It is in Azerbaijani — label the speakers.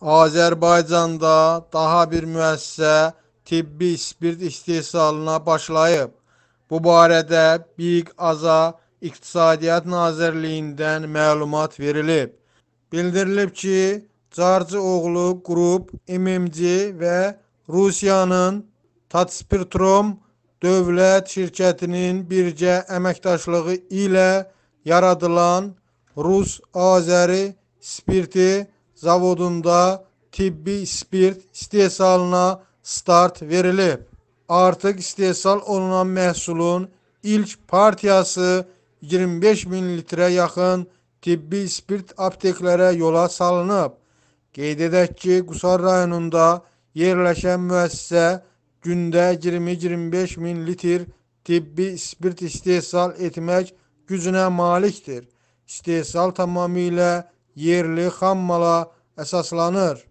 Speaker 1: Azərbaycanda daha bir müəssisə tibbi spirt istehsalına başlayıb. Bu barədə Big Aza İqtisadiyyat Nazirliyindən məlumat verilib. Bildirilib ki, Carcı oğlu qrup MMC və Rusiyanın Tatspirtrom dövlət şirkətinin bircə əməkdaşlığı ilə yaradılan Rus-Azəri spirti zavodunda tibbi spirt istihsalına start verilip artık istihsal olunan məhsulun ilk partiyası 25 min litrə yaxın tibbi spirt apteklere yola salınıp Qeyd edək ki, Qusar rayonunda yerləşən müəssisə gündə 20-25 min litr tibbi spirt istehsal etmək gücünə malikdir. İstehsal tamamilə yerli xammala əsaslanır.